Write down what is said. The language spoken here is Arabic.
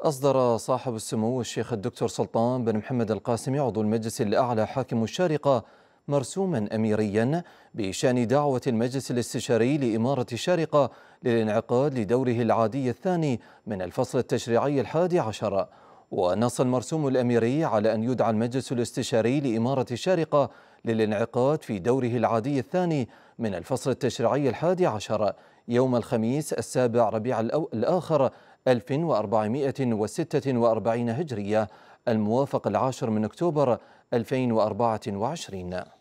أصدر صاحب السمو الشيخ الدكتور سلطان بن محمد القاسمي عضو المجلس الأعلى حاكم الشارقة مرسوما أميريا بشأن دعوة المجلس الاستشاري لإمارة الشارقة للانعقاد لدوره العادي الثاني من الفصل التشريعي الحادي عشر ونص المرسوم الأميري على أن يدعى المجلس الاستشاري لإمارة الشارقة للانعقاد في دوره العادي الثاني من الفصل التشريعي الحادي عشر يوم الخميس السابع ربيع الأو... الآخر 1446 هجرية الموافق العاشر من أكتوبر 2024